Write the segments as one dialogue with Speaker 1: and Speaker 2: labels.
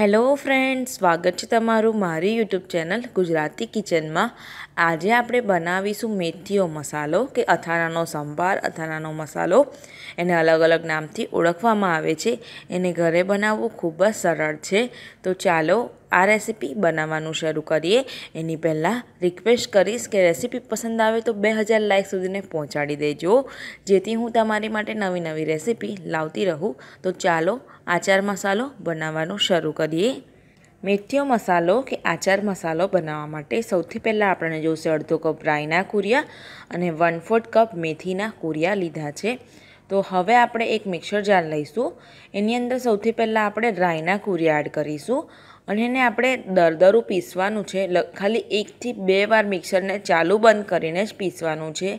Speaker 1: hello friend સ્વાગત છે તમારું મારી યુટ્યુબ ચેનલ ગુજરાતી કિચનમાં આજે આપણે બનાવીશું મેથીઓ મસાલો કે અથાણાનો સંભાર અથાણાનો મસાલો એને અલગ અલગ નામથી ઓળખવામાં આવે છે એને ઘરે બનાવવું ખૂબ જ સરળ છે તો ચાલો આ રેસીપી બનાવવાનું શરૂ કરીએ એની પહેલાં રિક્વેસ્ટ કરીશ કે રેસીપી પસંદ આવે તો બે હજાર લાઇક સુધીને પહોંચાડી દેજો જેથી હું તમારી માટે નવી નવી રેસીપી લાવતી રહું તો ચાલો આચાર મસાલો બનાવવાનું શરૂ કરીએ મેથીઓ મસાલો કે આચાર મસાલો બનાવવા માટે સૌથી પહેલાં આપણને જોશે અડધો કપ રાઈના કુરિયા અને વન ફોર્થ કપ મેથીના કુરિયા લીધા છે તો હવે આપણે એક મિક્સર જાર લઈશું એની અંદર સૌથી પહેલાં આપણે રાઈના કુરિયા એડ કરીશું અને એને આપણે દરદરું પીસવાનું છે ખાલી એકથી બે વાર મિક્સરને ચાલુ બંધ કરીને જ પીસવાનું છે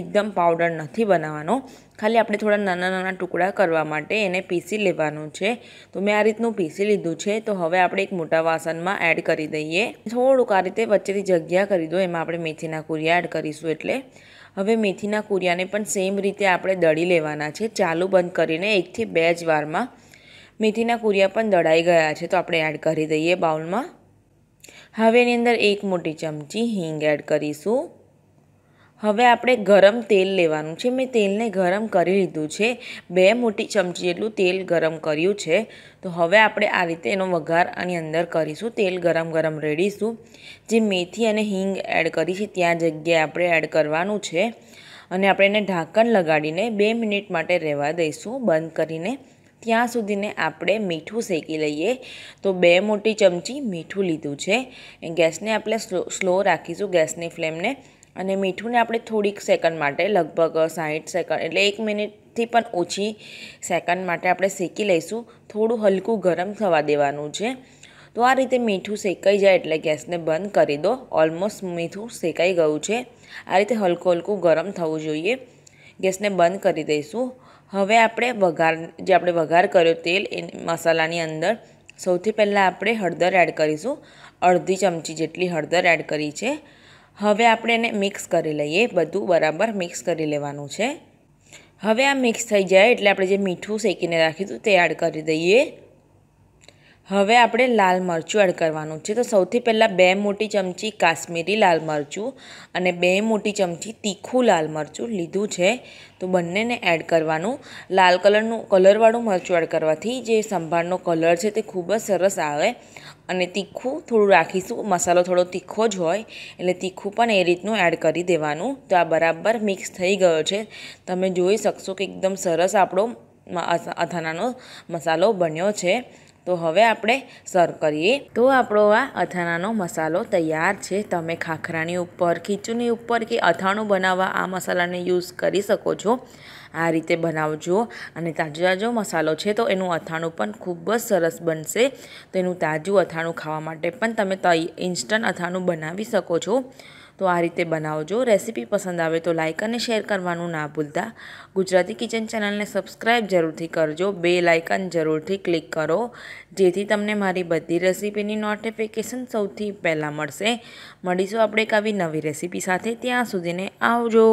Speaker 1: એકદમ પાવડર નથી બનાવવાનો ખાલી આપણે થોડા નાના નાના ટુકડા કરવા માટે એને પીસી લેવાનું છે તો મેં આ રીતનું પીસી લીધું છે તો હવે આપણે એક મોટા વાસણમાં એડ કરી દઈએ થોડુંક આ રીતે વચ્ચેથી જગ્યા કરી દો એમાં આપણે મેથીના કુરિયા એડ કરીશું એટલે હવે મેથીના કુરિયાને પણ સેમ રીતે આપણે દળી લેવાના છે ચાલુ બંધ કરીને એકથી બે જ વારમાં મેથીના કુરિયા પણ દળાઈ ગયા છે તો આપણે એડ કરી દઈએ બાઉલમાં હવે એની અંદર એક મોટી ચમચી હિંગ એડ કરીશું હવે આપણે ગરમ તેલ લેવાનું છે મેં તેલને ગરમ કરી લીધું છે બે મોટી ચમચી જેટલું તેલ ગરમ કર્યું છે તો હવે આપણે આ રીતે એનો વઘાર આની અંદર કરીશું તેલ ગરમ ગરમ રેડીશું જે મેથી અને હિંગ એડ કરી છે ત્યાં જગ્યાએ આપણે એડ કરવાનું છે અને આપણે એને ઢાંકણ લગાડીને બે મિનિટ માટે રહેવા દઈશું બંધ કરીને ત્યાં સુધીને આપણે મીઠું શેકી લઈએ તો બે મોટી ચમચી મીઠું લીધું છે ગેસને આપણે સ્લો સ્લો રાખીશું ગેસની ફ્લેમને અને મીઠુંને આપણે થોડીક સેકન્ડ માટે લગભગ સાઠ સેકન્ડ એટલે એક મિનિટથી પણ ઓછી સેકન્ડ માટે આપણે શેકી લઈશું થોડું હલકું ગરમ થવા દેવાનું છે તો આ રીતે મીઠું શેકાઈ જાય એટલે ગેસને બંધ કરી દો ઓલમોસ્ટ મીઠું શેકાઈ ગયું છે આ રીતે હલકું હલકું ગરમ થવું જોઈએ ગેસને બંધ કરી દઈશું હવે આપણે વઘાર જે આપણે વઘાર કર્યો તેલ એ મસાલાની અંદર સૌથી પહેલાં આપણે હળદર એડ કરીશું અડધી ચમચી જેટલી હળદર એડ કરી છે હવે આપણે એને મિક્સ કરી લઈએ બધું બરાબર મિક્સ કરી લેવાનું છે હવે આ મિક્સ થઈ જાય એટલે આપણે જે મીઠું શેકીને રાખીશું તે એડ કરી દઈએ હવે આપણે લાલ મરચું એડ કરવાનું છે તો સૌથી પહેલાં બે મોટી ચમચી કાશ્મીરી લાલ મરચું અને બે મોટી ચમચી તીખું લાલ મરચું લીધું છે તો બંનેને એડ કરવાનું લાલ કલરનું કલરવાળું મરચું એડ કરવાથી જે સંભારનો કલર છે તે ખૂબ જ સરસ આવે અને તીખું થોડું રાખીશું મસાલો થોડો તીખો જ હોય એટલે તીખું પણ એ રીતનું એડ કરી દેવાનું તો આ બરાબર મિક્સ થઈ ગયો છે તમે જોઈ શકશો કે એકદમ સરસ આપણો અથાનાનો મસાલો બન્યો છે તો હવે આપણે સર્વ કરીએ તો આપણો આ અથાણાનો મસાલો તૈયાર છે તમે ખાખરાની ઉપર ખીચુની ઉપર કે અથાણું બનાવવા આ મસાલાને યુઝ કરી શકો છો આ રીતે બનાવજો અને તાજો તાજો મસાલો છે તો એનું અથાણું પણ ખૂબ જ સરસ બનશે તો એનું તાજું અથાણું ખાવા માટે પણ તમે ઇન્સ્ટન્ટ અથાણું બનાવી શકો છો તો આ રીતે બનાવજો રેસીપી પસંદ આવે તો લાઇક અને શેર કરવાનું ના ભૂલતા ગુજરાતી કિચન ચેનલને સબસ્ક્રાઈબ જરૂરથી કરજો બે લાઇકન જરૂરથી ક્લિક કરો જેથી તમને મારી બધી રેસીપીની નોટિફિકેશન સૌથી પહેલાં મળશે મળીશું આપણે એક આવી નવી રેસીપી સાથે ત્યાં સુધીને આવજો